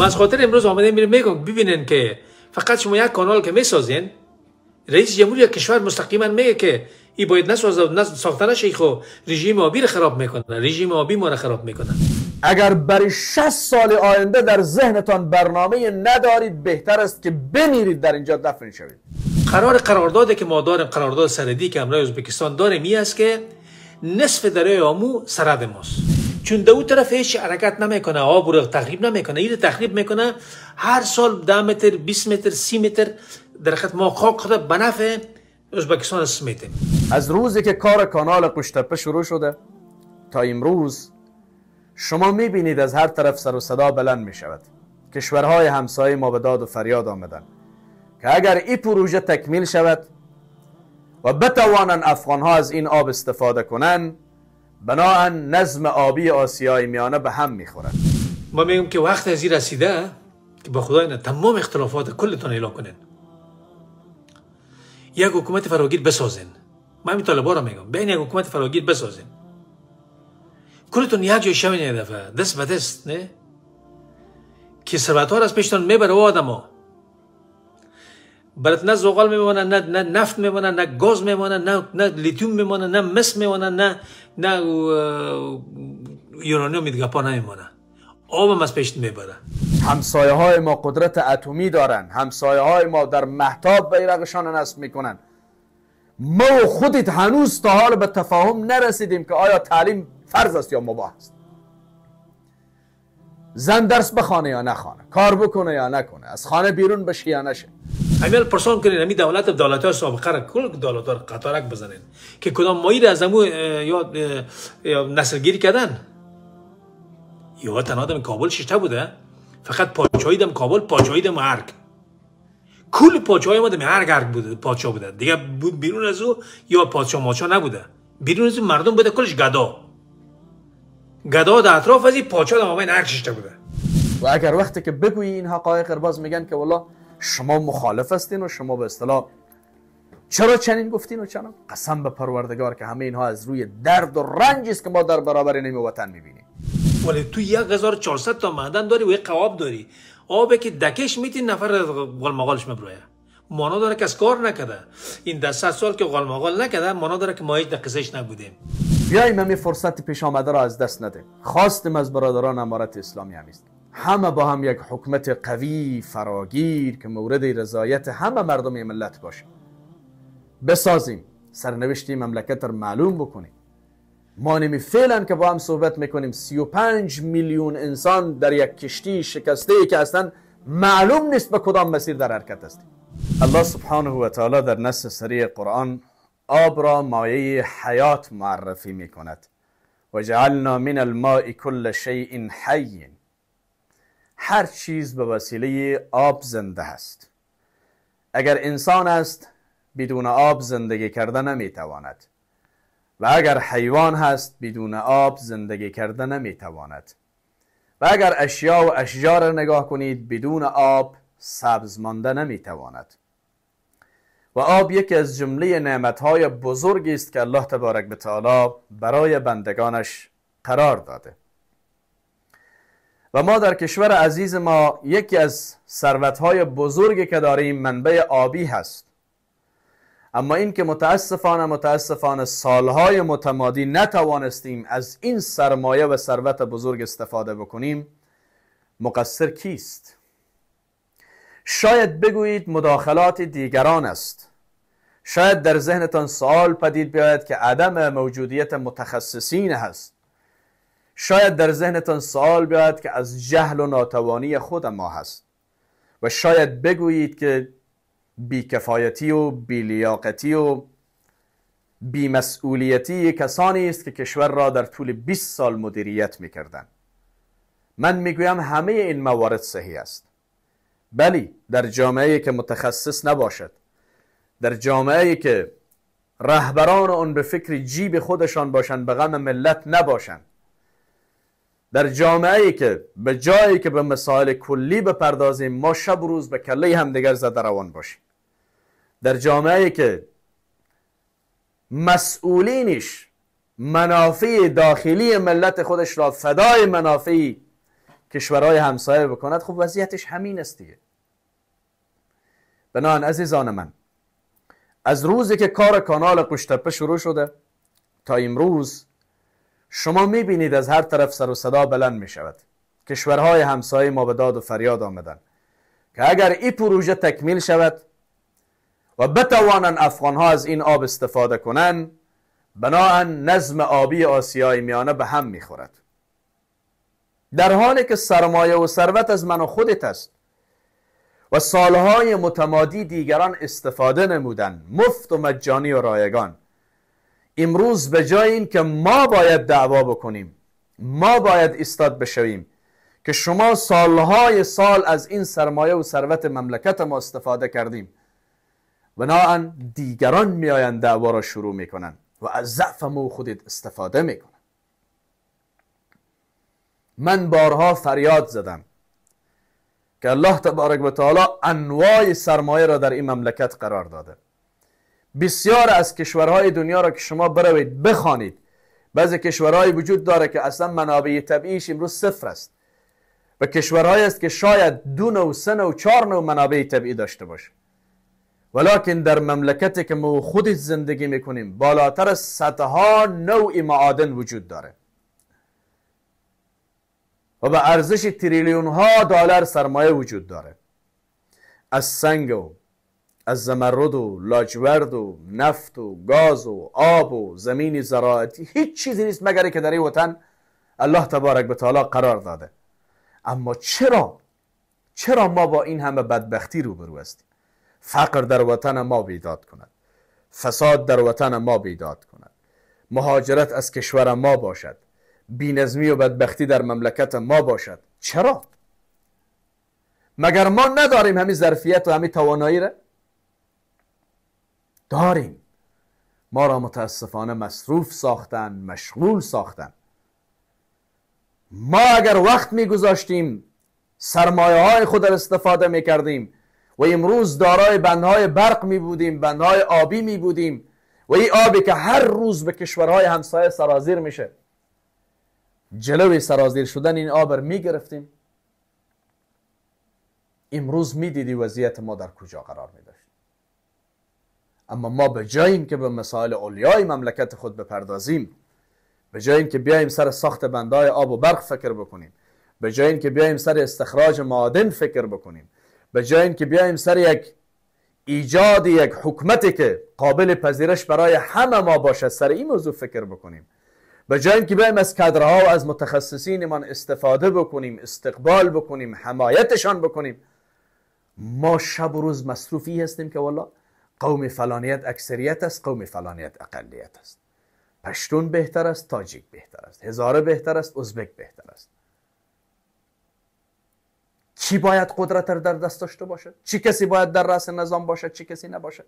ما از خاطر امروز آمده میریم میگم ببینن که فقط شما یک کانال که میسازین رئیس جمهوری یک کشور مستقیما میگه که این باید نسازه و ساخته نشه خو رژیم آبی رو خراب میکنه رژیم آبی ما رو خراب میکنه اگر برای 60 سال آینده در ذهنتان برنامه ندارید بهتر است که بمیرید در اینجا دفن شوید قرار قراردادی که ما داریم قرارداد سردی که امروز ازبکستان داریم این است که نصف دریای آمو سرد ماست چون دو طرف هیچ حرکت نمیکنه آب رو تخریب نمیکنه این تخریب میکنه هر سال ده متر 20 متر سی متر درخت ما خاک خود به نفع ازبکستان است از روزی که کار کانال قشتپه شروع شده تا امروز شما میبینید از هر طرف سر و صدا بلند میشود کشورهای همسایه ما به داد و فریاد آمدن که اگر این پروژه تکمیل شود و بتوانند افغان ها از این آب استفاده کنند بناا نظم آبی آسیای میانه به هم میخورد ما میگم که وقت از این رسیده که با خدای تمام اختلافات کلتان ایلا کنید یک حکومت فراگیر بسازین ما این طالبا را میگم بین یک حکومت فراگیر بسازین کلتون یک جای شمین یه دفعه دست به دست نه که سربت ها را از پیشتان میبره و آدم ها برات نه زغال میمونه، نه نفت میمونه، نه گاز میمونه، نه نه لیتیوم میمونه، نه مس میمونه، نه نه یورانیوم دیگه پا آب هم از پیش میبره همسایه های ما قدرت اتمی دارن همسایه های ما در محتاب بیرقشان نصب میکنن ما و خودت هنوز تا حال به تفاهم نرسیدیم که آیا تعلیم فرض است یا مباح است زن درس بخوانه یا نخانه؟ کار بکنه یا نکنه از خانه بیرون بشه یا نشه امیل پرسان کنین امی دولت دولت های سابقه را کل دولت ها قطارک بزنین که کدام مایی را از امو یا نسلگیری کردن یا تنها دم کابل ششته بوده فقط پاچایی دم کابل پاچایی دم هرگ کل پاچه ما دم عرق عرق بوده پاچا بوده دیگه بیرون از او یا پاچا ماچا نبوده بیرون از او مردم بوده کلش گدا گدا در اطراف از این پاچا دم آبای ششته بوده و اگر وقتی که بگویی این حقایق باز میگن که والله شما مخالف هستین و شما به اصطلاح چرا چنین گفتین و چنان قسم به پروردگار که همه اینها از روی درد و رنج است که ما در برابر این وطن میبینیم ولی تو 1400 تا معدن داری و یک قواب داری آبه که دکش میتی نفر از غلمغالش مبرویه مانا داره که از کار نکرده این ده سال که غلمغال نکرده مانا داره که ما هیچ دقیقش نبودیم بیاییم همین فرصت پیش آمده را از دست نده خواستم از برادران امارت اسلامی همیست همه با هم یک حکمت قوی فراگیر که مورد رضایت همه مردم ملت باشه بسازیم سرنوشتی مملکت رو معلوم بکنیم ما نمی فعلا که با هم صحبت میکنیم 35 میلیون انسان در یک کشتی شکسته ای که اصلا معلوم نیست به کدام مسیر در حرکت است الله سبحانه و تعالی در نص سری قرآن آب را مایه حیات معرفی میکند و جعلنا من الماء کل شیء حی هر چیز به وسیله آب زنده است اگر انسان است بدون آب زندگی کرده نمیتواند و اگر حیوان هست بدون آب زندگی کرده نمیتواند و اگر اشیا و اشجار نگاه کنید بدون آب سبز مانده نمیتواند و آب یکی از جمله نعمتهای بزرگی است که الله تبارک به تعالی برای بندگانش قرار داده و ما در کشور عزیز ما یکی از ثروتهای بزرگی که داریم منبع آبی هست اما این که متاسفانه متاسفانه سالهای متمادی نتوانستیم از این سرمایه و ثروت بزرگ استفاده بکنیم مقصر کیست؟ شاید بگویید مداخلات دیگران است شاید در ذهنتان سوال پدید بیاید که عدم موجودیت متخصصین هست شاید در ذهنتان سوال بیاید که از جهل و ناتوانی خود ما هست و شاید بگویید که بیکفایتی و بیلیاقتی و بیمسئولیتی کسانی است که کشور را در طول 20 سال مدیریت میکردن. من میگویم همه این موارد صحیح است بلی در جامعه که متخصص نباشد در جامعه که رهبران آن به فکر جیب خودشان باشند به غم ملت نباشند در جامعه که به جایی که به مسائل کلی بپردازیم ما شب و روز به کله همدیگر زده روان باشیم در جامعه که مسئولینش منافع داخلی ملت خودش را فدای منافع کشورهای همسایه بکند خب وضعیتش همین است دیگه بنان عزیزان من از روزی که کار کانال قشتپه شروع شده تا امروز شما می بینید از هر طرف سر و صدا بلند میشود کشورهای همسایه ما به داد و فریاد آمدن که اگر این پروژه تکمیل شود و بتوانند افغانها از این آب استفاده کنند بناا نظم آبی آسیای میانه به هم میخورد در حالی که سرمایه و ثروت از من و خودت است و سالهای متمادی دیگران استفاده نمودن مفت و مجانی و رایگان امروز به جای این که ما باید دعوا بکنیم ما باید استاد بشویم که شما سالهای سال از این سرمایه و ثروت مملکت ما استفاده کردیم بناهن دیگران میآیند دعوا را شروع میکنند و از ضعف مو خودت استفاده میکنند. من بارها فریاد زدم که الله تبارک و تعالی انواع سرمایه را در این مملکت قرار داده بسیار از کشورهای دنیا را که شما بروید بخوانید بعضی کشورهای وجود داره که اصلا منابع طبیعیش امروز صفر است و کشورهایی است که شاید دو نو سه نو چهار نو منابع طبیعی داشته باشه ولیکن در مملکتی که ما خودی زندگی میکنیم بالاتر از صدها نوع معادن وجود داره و به ارزش تریلیون ها دلار سرمایه وجود داره از سنگ و از زمرد و لاجورد و نفت و گاز و آب و زمین زراعتی هیچ چیزی نیست مگر که در این وطن الله تبارک به تعالی قرار داده اما چرا چرا ما با این همه بدبختی روبرو هستیم فقر در وطن ما بیداد کند فساد در وطن ما بیداد کند مهاجرت از کشور ما باشد بینظمی و بدبختی در مملکت ما باشد چرا مگر ما نداریم همین ظرفیت و همین توانایی را داریم ما را متاسفانه مصروف ساختن مشغول ساختن ما اگر وقت میگذاشتیم سرمایه های خود را استفاده میکردیم و امروز دارای بندهای برق می بودیم بندهای آبی می بودیم و این آبی که هر روز به کشورهای همسایه سرازیر میشه جلوی سرازیر شدن این آب را می گرفتیم امروز می دیدی وضعیت ما در کجا قرار میده اما ما به جاییم که به مسائل اولیای مملکت خود بپردازیم به جای که بیایم سر ساخت بندای آب و برق فکر بکنیم به جای که بیایم سر استخراج معادن فکر بکنیم به جای که بیایم سر یک ایجاد یک حکمتی که قابل پذیرش برای همه ما باشد سر این موضوع فکر بکنیم به جای اینکه بیایم از کادرها و از متخصصینمان استفاده بکنیم استقبال بکنیم حمایتشان بکنیم ما شب و روز مصروفی هستیم که والله قوم فلانیت اکثریت است قوم فلانیت اقلیت است پشتون بهتر است تاجیک بهتر است هزاره بهتر است ازبک بهتر است چی باید قدرت رو در دست داشته باشد چی کسی باید در رأس نظام باشد چی کسی نباشد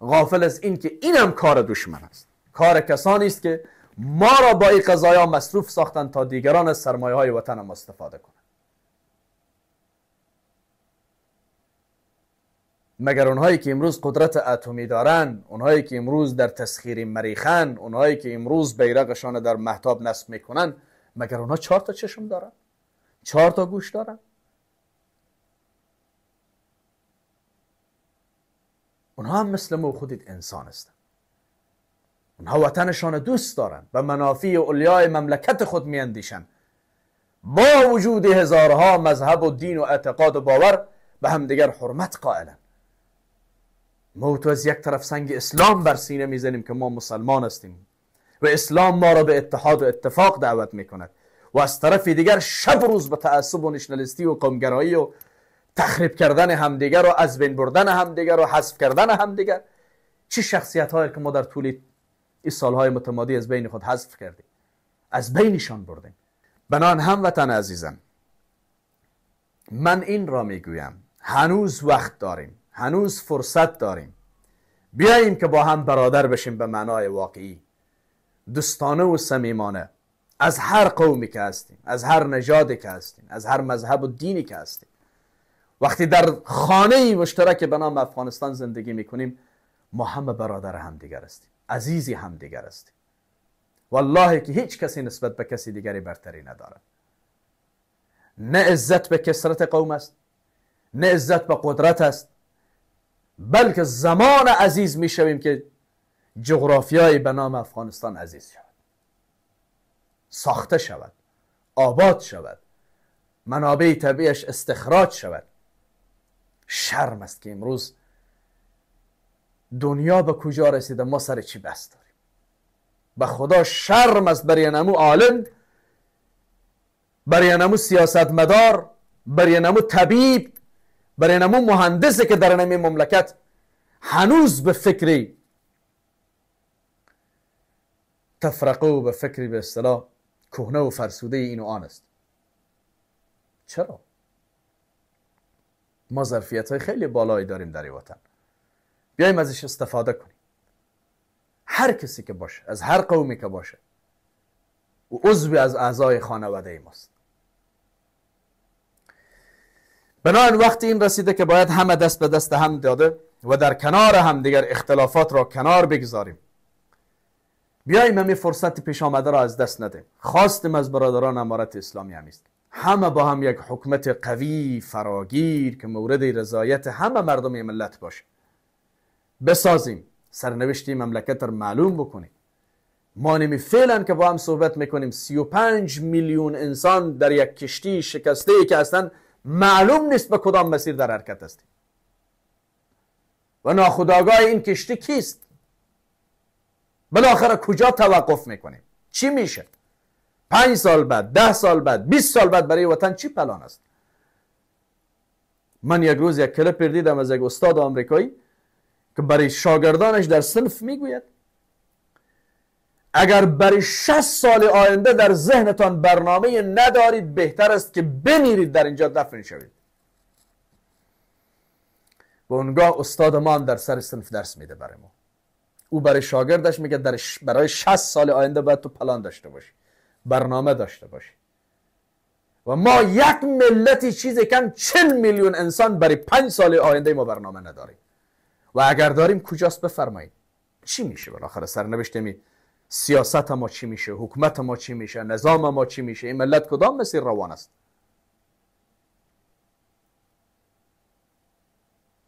غافل از این که اینم کار دشمن است کار کسانی است که ما را با این قضایا مصروف ساختن تا دیگران از سرمایه های وطن ما استفاده کنند مگر اونهایی که امروز قدرت اتمی دارن اونهایی که امروز در تسخیر مریخن اونهایی که امروز بیرقشان در محتاب نصب میکنن مگر اونها چهار تا چشم دارن چهار تا گوش دارن اونها هم مثل ما خودید انسان هستن اونها وطنشان دوست دارن به منافع اولیای مملکت خود میاندیشن با وجود هزارها مذهب و دین و اعتقاد و باور به همدیگر حرمت قائلن ما تو از یک طرف سنگ اسلام بر سینه میزنیم که ما مسلمان هستیم و اسلام ما را به اتحاد و اتفاق دعوت میکند و از طرف دیگر شب روز به تعصب و نشنالیستی و قومگرایی و تخریب کردن همدیگر و از بین بردن همدیگر و حذف کردن همدیگر چه شخصیت هایی که ما در طول این سالهای متمادی از بین خود حذف کردیم از بینشان بردیم بنان هموطن عزیزم من این را میگویم هنوز وقت داریم هنوز فرصت داریم بیاییم که با هم برادر بشیم به معنای واقعی دوستانه و صمیمانه از هر قومی که هستیم از هر نژادی که هستیم از هر مذهب و دینی که هستیم وقتی در خانه مشترک به نام افغانستان زندگی میکنیم ما همه برادر همدیگر هستیم عزیزی همدیگر هستیم والله که هیچ کسی نسبت به کسی دیگری برتری ندارد نه عزت به کسرت قوم است نه عزت به قدرت است بلکه زمان عزیز شویم که جغرافیایی به نام افغانستان عزیز شود ساخته شود آباد شود منابع طبیعش استخراج شود شرم است که امروز دنیا به کجا رسیده ما سر چی بست داریم به خدا شرم است برای نمو عالم برای نمو سیاستمدار برای نمو طبیب برای نمون مهندسه که در نمی مملکت هنوز به فکری تفرقه و به فکری به اصطلاح کهنه و فرسوده این و آن است چرا؟ ما ظرفیت های خیلی بالایی داریم در وطن بیایم ازش استفاده کنیم هر کسی که باشه از هر قومی که باشه و عضوی از اعضای خانواده ماست بنابراین وقتی این رسیده که باید همه دست به دست هم داده و در کنار هم دیگر اختلافات را کنار بگذاریم بیاییم همی فرصت پیش آمده را از دست ندیم خواستیم از برادران امارت اسلامی همیست همه با هم یک حکمت قوی فراگیر که مورد رضایت همه مردم ملت باشه بسازیم سرنوشتی مملکت را معلوم بکنیم ما نمی فعلا که با هم صحبت میکنیم 35 میلیون انسان در یک کشتی شکسته که معلوم نیست به کدام مسیر در حرکت هستیم و ناخداگاه این کشتی کیست بالاخره کجا توقف میکنیم چی میشه پنج سال بعد ده سال بعد 20 سال بعد برای وطن چی پلان است من یک روز یک کلپ دیدم از یک استاد آمریکایی که برای شاگردانش در صنف میگوید اگر برای 60 سال آینده در ذهنتان برنامه ندارید بهتر است که بمیرید در اینجا دفن شوید و اونگاه استاد ما در سر سنف درس میده برای ما او برای شاگردش میگه در برای 60 سال آینده باید تو پلان داشته باشی برنامه داشته باشی و ما یک ملتی چیز کم چل میلیون انسان برای پنج سال آینده ما برنامه نداریم و اگر داریم کجاست بفرمایید چی میشه بالاخره سرنوشت می سیاست ما چی میشه حکومت ما چی میشه نظام ما چی میشه این ملت کدام مسیر روان است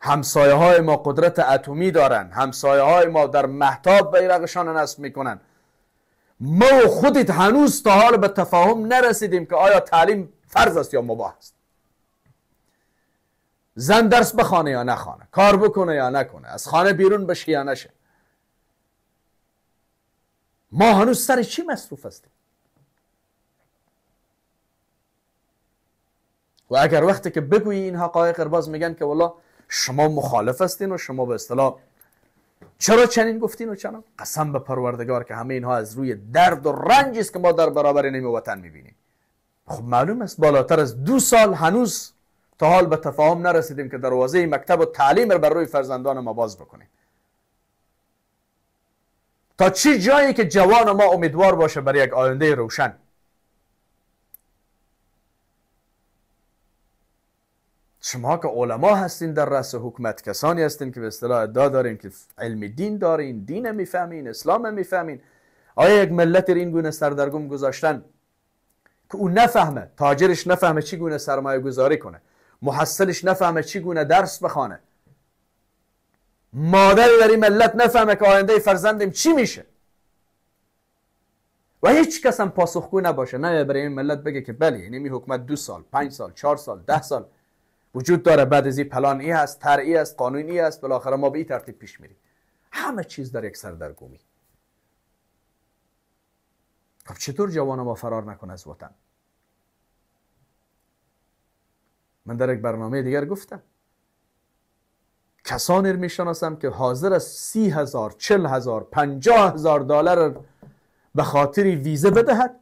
همسایه های ما قدرت اتمی دارن همسایه های ما در محتاب بیرقشان نصب میکنن ما و خودت هنوز تا حال به تفاهم نرسیدیم که آیا تعلیم فرض است یا مباح است زن درس بخانه یا نخانه کار بکنه یا نکنه از خانه بیرون بشه یا نشه ما هنوز سر چی مصروف هستیم و اگر وقتی که بگویی این حقایق باز میگن که والا شما مخالف هستین و شما به اصطلاح چرا چنین گفتین و چنان قسم به پروردگار که همه اینها از روی درد و رنج است که ما در برابر نمی وطن میبینیم خب معلوم است بالاتر از دو سال هنوز تا حال به تفاهم نرسیدیم که دروازه مکتب و تعلیم رو بر روی فرزندان ما باز بکنیم تا چی جایی که جوان ما امیدوار باشه برای یک آینده روشن شما که علما هستین در رأس حکومت کسانی هستین که به اصطلاح ادعا دارین که علم دین دارین دین میفهمین اسلام میفهمین آیا یک ملت این گونه سردرگم گذاشتن که او نفهمه تاجرش نفهمه چی گونه سرمایه گذاری کنه محصلش نفهمه چی گونه درس بخوانه مادری در این ملت نفهمه که آینده فرزندیم چی میشه و هیچ کس هم پاسخگو نباشه نه برای این ملت بگه که بله یعنی این حکومت دو سال پنج سال چهار سال ده سال وجود داره بعد از این پلان ای هست هست، قانون قانونی است بالاخره ما به این ترتیب پیش میریم همه چیز در یک سردرگمی خب چطور جوان ما فرار نکنه از وطن من در یک برنامه دیگر گفتم کسانی رو میشناسم که حاضر از سی هزار چل هزار پنجاه هزار دلار به خاطر ویزه بدهد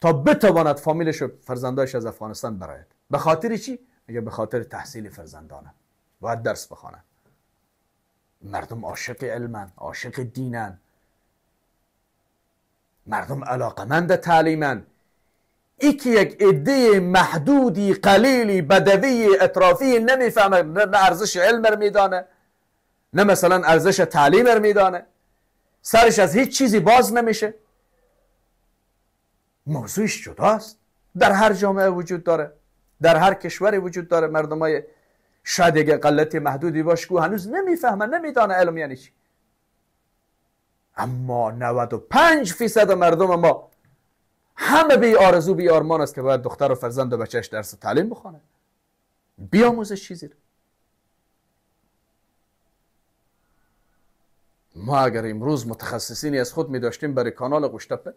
تا بتواند فامیلش و فرزندایش از افغانستان براید به خاطر چی؟ میگه به خاطر تحصیل فرزندانم باید درس بخوانم مردم عاشق علمن عاشق دینن مردم علاقمند تعلیمن یکی یک عده محدودی قلیلی بدوی اطرافی نمیفهمه نه ارزش علم رو میدانه نه مثلا ارزش تعلیم رو میدانه سرش از هیچ چیزی باز نمیشه موضوعش جداست در هر جامعه وجود داره در هر کشوری وجود داره مردمای شاید یک قلتی محدودی باش که هنوز نمیفهمه نمیدانه علم یعنی چی اما 95 فیصد مردم ما همه به آرزو به آرمان است که باید دختر و فرزند و بچهش درس تعلیم بخونه بیاموزش چیزی رو ما اگر امروز متخصصینی از خود می داشتیم برای کانال قشتپه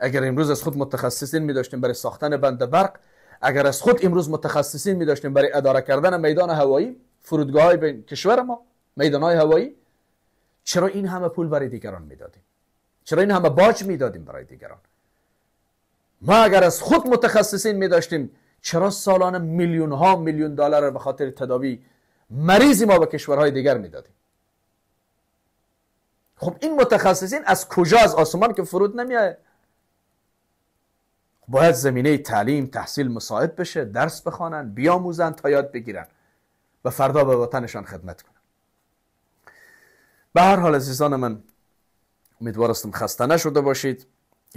اگر امروز از خود متخصصین می داشتیم برای ساختن بند برق اگر از خود امروز متخصصین می داشتیم برای اداره کردن میدان هوایی فرودگاه های بین کشور ما میدان های هوایی چرا این همه پول برای دیگران میدادیم چرا این همه باج میدادیم برای دیگران ما اگر از خود متخصصین می داشتیم چرا سالانه میلیون ها میلیون دلار به خاطر تداوی مریض ما به کشورهای دیگر دادیم خب این متخصصین از کجا از آسمان که فرود آه. خب باید زمینه تعلیم تحصیل مساعد بشه درس بخوانن بیاموزن تا یاد بگیرن و فردا به وطنشان خدمت کنن به هر حال عزیزان من امیدوار استم خسته نشده باشید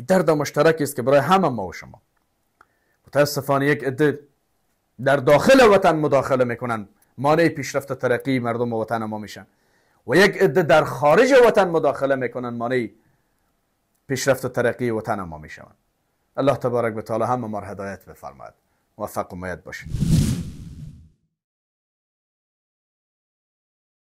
درد مشترک است که برای همه ما و شما متاسفانه یک عده در داخل وطن مداخله میکنن مانع پیشرفت ترقی مردم و وطن ما میشن و یک عده در خارج وطن مداخله میکنن مانع پیشرفت و ترقی وطن ما میشن الله تبارک و تعالی همه ما هدایت بفرماید موفق و باشید